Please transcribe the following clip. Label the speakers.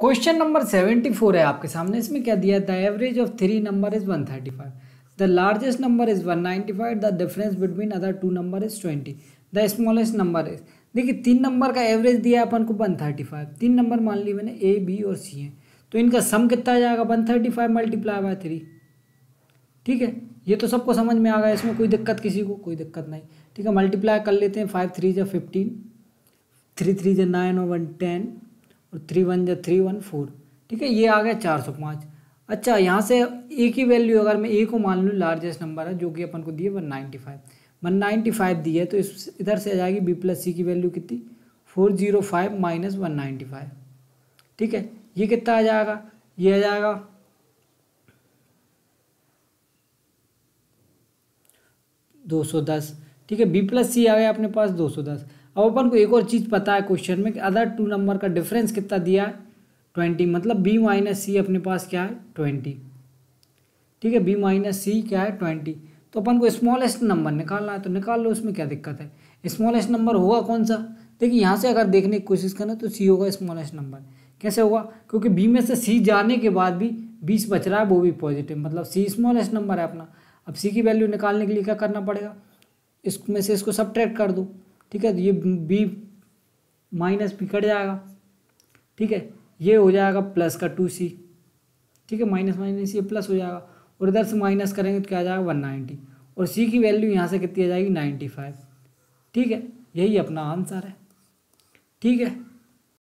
Speaker 1: question number seventy four है आपके सामने इसमें क्या दिया था average of three number is one thirty five the largest number is one ninety five the difference between other two number is twenty the smallest number is देखिए तीन नंबर का एवरेज दिया अपन को वन थर्टी फाइव तीन नंबर मान ली मैंने ए बी और सी है तो इनका सम कितना जाएगा one thirty five multiply by three ठीक है ये तो सबको समझ में आ गया इसमें कोई दिक्कत किसी को कोई दिक्कत नहीं ठीक है मल्टीप्लाई कर लेते हैं फाइव थ्री जो फिफ्टीन थ्री थ्री जो नाइन और वन टेन और थ्री वन जो थ्री वन फोर ठीक है ये आ गया चार सौ पाँच अच्छा यहाँ से ए की वैल्यू अगर मैं ए को मान लूँ लार्जेस्ट नंबर है जो कि अपन को दिए one ninety five one ninety five दी है तो इस इधर से आ जाएगी बी प्लस सी की वैल्यू कितनी four zero five minus one ninety five ठीक है ये कितना आ जाएगा ये आ जाएगा दो सौ दस ठीक है बी प्लस सी आ गया अपने पास दो सौ दस अब अपन को एक और चीज़ पता है क्वेश्चन में कि अदर टू नंबर का डिफरेंस कितना दिया है ट्वेंटी मतलब बी माइनस सी अपने पास क्या है ट्वेंटी ठीक है बी माइनस सी क्या है ट्वेंटी तो अपन को स्मॉलेस्ट नंबर निकालना है तो निकाल लो उसमें क्या दिक्कत है स्मॉलेस्ट नंबर होगा कौन सा देखिए यहाँ से अगर देखने की कोशिश करें तो सी होगा स्मॉलेस्ट नंबर कैसे होगा क्योंकि बी में से सी जाने के बाद भी बीस बच रहा है वो भी पॉजिटिव मतलब सी स्मॉलेस्ट नंबर है अपना अब सी की वैल्यू निकालने के लिए क्या करना पड़ेगा इसमें से इसको सब कर दो ठीक है तो ये बी माइनस बी कट जाएगा ठीक है ये हो जाएगा प्लस का टू सी ठीक है माइनस माइनस ये प्लस हो जाएगा और इधर से माइनस करेंगे तो क्या आ जाएगा वन नाइन्टी और सी की वैल्यू यहाँ से कितनी आ जाएगी नाइन्टी फाइव ठीक है यही अपना आंसर है ठीक है